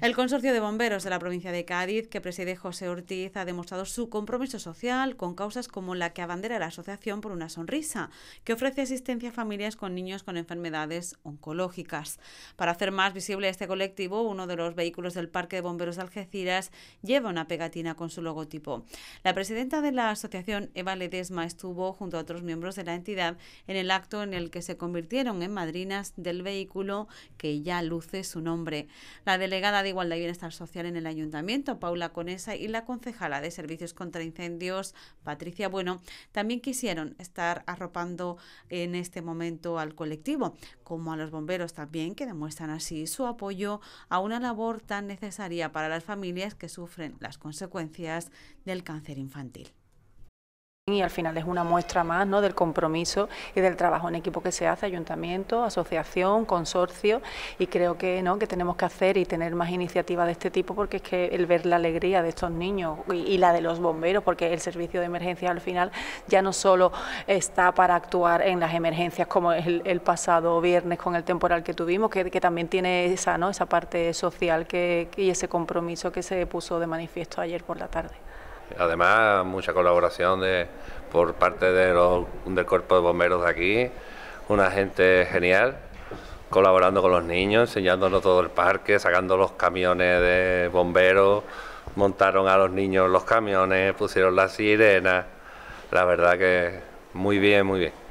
El Consorcio de Bomberos de la provincia de Cádiz, que preside José Ortiz, ha demostrado su compromiso social con causas como la que abandera la Asociación por una Sonrisa, que ofrece asistencia a familias con niños con enfermedades oncológicas. Para hacer más visible este colectivo, uno de los vehículos del Parque de Bomberos de Algeciras lleva una pegatina con su logotipo. La presidenta de la asociación, Eva Ledesma, estuvo junto a otros miembros de la entidad en el acto en el que se convirtieron en madrinas del vehículo que ya luce su nombre. La delegada de Igualdad y Bienestar Social en el Ayuntamiento, Paula Conesa, y la concejala de Servicios contra Incendios, Patricia Bueno, también quisieron estar arropando en este momento al colectivo, como a los bomberos también, que demuestran así su apoyo a una labor tan necesaria para las familias que sufren las consecuencias del cáncer infantil. Y al final es una muestra más ¿no? del compromiso y del trabajo en equipo que se hace, ayuntamiento, asociación, consorcio, y creo que, ¿no? que tenemos que hacer y tener más iniciativas de este tipo porque es que el ver la alegría de estos niños y, la de los bomberos, porque el servicio de emergencia al final ya no solo está para actuar en las emergencias como el, pasado viernes con el temporal que tuvimos, que, que también tiene esa, ¿no? esa parte social que, y ese compromiso que se puso de manifiesto ayer por la tarde. Además, mucha colaboración por parte de los, del Cuerpo de Bomberos de aquí, una gente genial, colaborando con los niños, enseñándonos todo el parque, sacando los camiones de bomberos, montaron a los niños los camiones, pusieron las sirenas. La verdad que muy bien, muy bien.